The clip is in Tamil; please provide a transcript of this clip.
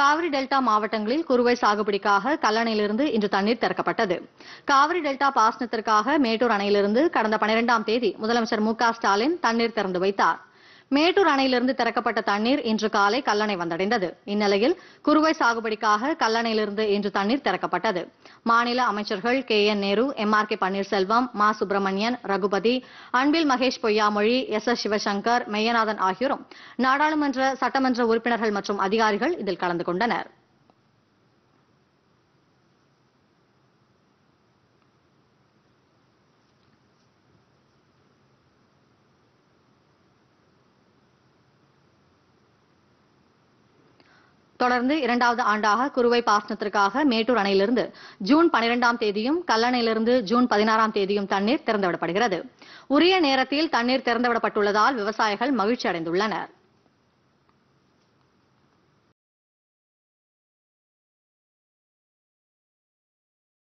காவிரி டெல்டா மாவட்டங்களில் குறுவை சாகுபடிக்காக கல்லணையிலிருந்து இன்று தண்ணீர் திறக்கப்பட்டது காவிரி டெல்டா பாசனத்திற்காக மேட்டூர் அணையிலிருந்து கடந்த பனிரெண்டாம் தேதி முதலமைச்சர் மு ஸ்டாலின் தண்ணீர் திறந்து வைத்தார் மேட்டூர் அணையிலிருந்து திறக்கப்பட்ட தண்ணீர் இன்று காலை கல்லணை வந்தடைந்தது இந்நிலையில் குறுவை சாகுபடிக்காக கல்லணையிலிருந்து இன்று தண்ணீர் திறக்கப்பட்டது மாநில அமைச்சர்கள் K N Nehru M R K Panneerselvam Ma Subramanian Raghupathi Anbil Mahesh Poyyamozhi S S Sivasankar Meyyanathan ஆகியோரும் நாடாளுமன்ற சட்டமன்ற உறுப்பினர்கள் மற்றும் அதிகாரிகள் இதில் கலந்து கொண்டனா் தொடர்ந்து இரண்டாவது ஆண்டாக குறுவை பாசனத்திற்காக மேட்டூர் அணையிலிருந்து ஜூன் பனிரெண்டாம் தேதியும் கல்லணையிலிருந்து ஜூன் பதினாறாம் தேதியும் தண்ணீர் திறந்துவிடப்படுகிறது உரிய நேரத்தில் தண்ணீர் திறந்துவிடப்பட்டுள்ளதால் விவசாயிகள் மகிழ்ச்சி அடைந்துள்ளனர்